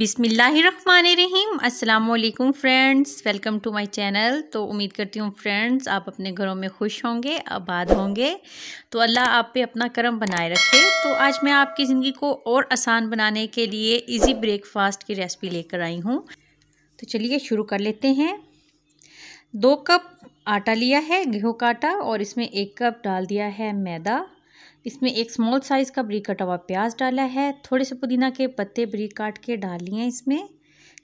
अस्सलाम वालेकुम friends welcome to my channel तो उम्मीद करती हूँ फ्रेंड्स आप अपने घरों में खुश होंगे आबाद होंगे तो अल्लाह आप पे अपना करम बनाए रखे तो आज मैं आपकी ज़िंदगी को और आसान बनाने के लिए इजी ब्रेकफास्ट की रेसिपी लेकर आई हूँ तो चलिए शुरू कर लेते हैं दो कप आटा लिया है गेहूँ का आटा और इसमें एक कप डाल दिया है मैदा इसमें एक स्मॉल साइज़ का बरीक कटा हुआ प्याज डाला है थोड़े से पुदीना के पत्ते बरीक काट के डाल लिए हैं इसमें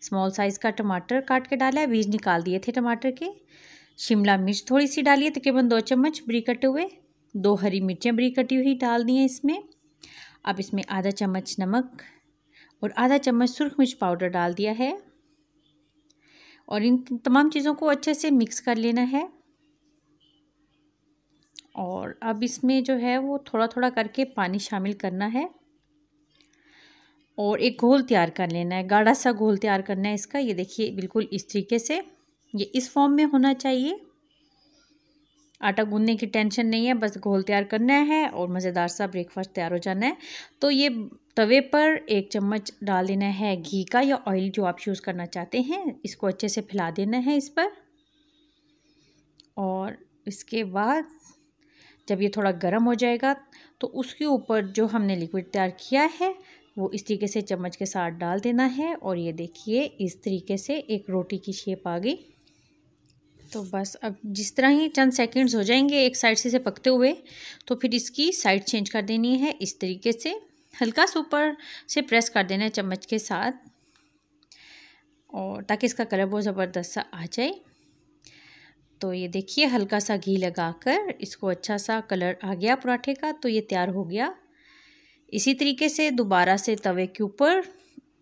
स्मॉल साइज़ का टमाटर काट के डाला है बीज निकाल दिए थे टमाटर के शिमला मिर्च थोड़ी सी डाली है तकरीबन दो चम्मच ब्री कटे हुए दो हरी मिर्चें बरी कटी हुई डाल दी हैं इसमें अब इसमें आधा चम्मच नमक और आधा चम्मच सुरख मिर्च पाउडर डाल दिया है और इन तमाम चीज़ों को अच्छे से मिक्स कर लेना है और अब इसमें जो है वो थोड़ा थोड़ा करके पानी शामिल करना है और एक घोल तैयार कर लेना है गाढ़ा सा घोल तैयार करना है इसका ये देखिए बिल्कुल इस तरीके से ये इस फॉर्म में होना चाहिए आटा गूंदने की टेंशन नहीं है बस घोल तैयार करना है और मज़ेदार सा ब्रेकफास्ट तैयार हो जाना है तो ये तवे पर एक चम्मच डाल देना है घी का या ऑयल जो आप यूज़ करना चाहते हैं इसको अच्छे से फैला देना है इस पर और इसके बाद जब ये थोड़ा गर्म हो जाएगा तो उसके ऊपर जो हमने लिक्विड तैयार किया है वो इस तरीके से चम्मच के साथ डाल देना है और ये देखिए इस तरीके से एक रोटी की शेप आ गई तो बस अब जिस तरह ही चंद सेकंड्स हो जाएंगे एक साइड से इसे पकते हुए तो फिर इसकी साइड चेंज कर देनी है इस तरीके से हल्का सा ऊपर से प्रेस कर देना है चम्मच के साथ और ताकि इसका कलर बहुत ज़बरदस्त सा आ जाए तो ये देखिए हल्का सा घी लगाकर इसको अच्छा सा कलर आ गया पराठे का तो ये तैयार हो गया इसी तरीके से दोबारा से तवे के ऊपर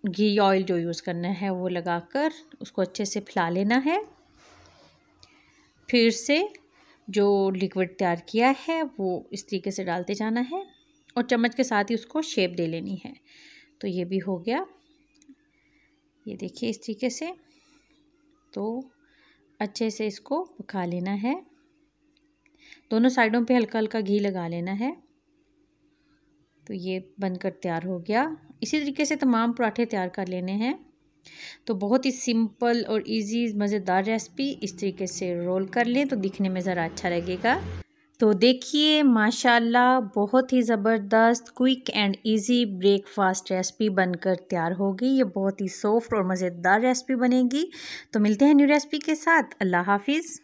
घी ऑयल जो यूज़ करना है वो लगाकर उसको अच्छे से फैला लेना है फिर से जो लिक्विड तैयार किया है वो इस तरीके से डालते जाना है और चम्मच के साथ ही उसको शेप दे लेनी है तो ये भी हो गया ये देखिए इस तरीके से तो अच्छे से इसको पका लेना है दोनों साइडों पे हल्का हल्का घी लगा लेना है तो ये बनकर तैयार हो गया इसी तरीके से तमाम पराठे तैयार कर लेने हैं तो बहुत ही सिंपल और इजी मज़ेदार रेसिपी इस तरीके से रोल कर लें तो दिखने में ज़रा अच्छा लगेगा तो देखिए माशाल्लाह बहुत ही ज़बरदस्त quick and easy breakfast recipe बनकर तैयार होगी ये बहुत ही सॉफ्ट और मज़ेदार रेसिपी बनेगी तो मिलते हैं न्यू रेसिपी के साथ अल्लाह हाफिज़